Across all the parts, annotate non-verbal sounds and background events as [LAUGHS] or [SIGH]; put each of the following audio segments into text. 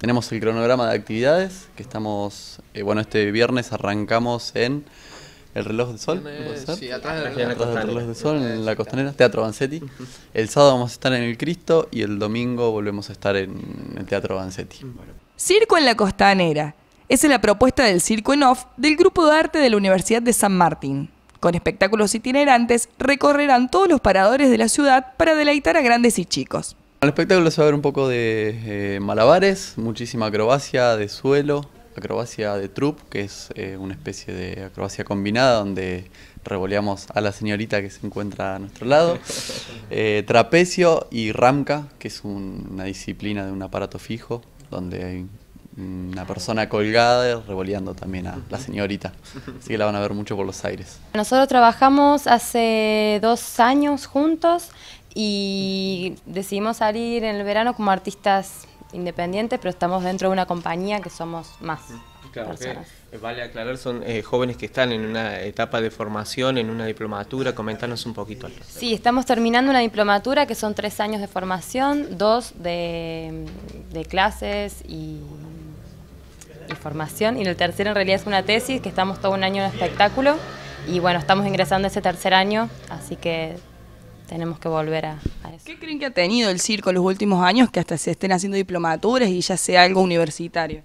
Tenemos el cronograma de actividades, que estamos, eh, bueno, este viernes arrancamos en El reloj del sol, sol, en la costanera, Teatro Bansetti. [LAUGHS] El sábado vamos a estar en el Cristo y el domingo volvemos a estar en el Teatro Bansetti. Circo en la costanera. Esa es la propuesta del Circo en Off del Grupo de Arte de la Universidad de San Martín. Con espectáculos itinerantes recorrerán todos los paradores de la ciudad para deleitar a grandes y chicos. El espectáculo se va a ver un poco de eh, malabares, muchísima acrobacia de suelo, acrobacia de trup, que es eh, una especie de acrobacia combinada donde revoleamos a la señorita que se encuentra a nuestro lado, [LAUGHS] eh, trapecio y ramca, que es una disciplina de un aparato fijo, donde hay una persona colgada revoleando también a la señorita. Así que la van a ver mucho por los aires. Nosotros trabajamos hace dos años juntos y decidimos salir en el verano como artistas independientes, pero estamos dentro de una compañía que somos más. Claro, eh, vale aclarar, son eh, jóvenes que están en una etapa de formación, en una diplomatura, comentanos un poquito. Sí, estamos terminando una diplomatura que son tres años de formación, dos de, clases y, y, formación, y el tercero en realidad es una tesis, que estamos todo un año en espectáculo, y bueno, estamos ingresando ese tercer año, así que tenemos que volver a, eso. ¿Qué creen que ha tenido el circo en los últimos años que hasta se estén haciendo diplomaturas y ya sea algo universitario?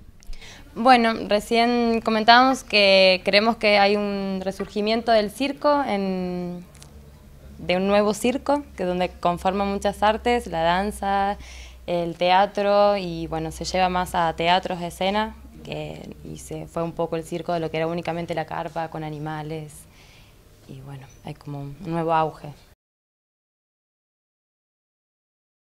Bueno, recién comentábamos que creemos que hay un resurgimiento del circo, en, de un nuevo circo, que es donde conforman muchas artes, la danza, el teatro y bueno, se lleva más a teatros de escena que, y se fue un poco el circo de lo que era únicamente la carpa con animales y bueno, hay como un nuevo auge.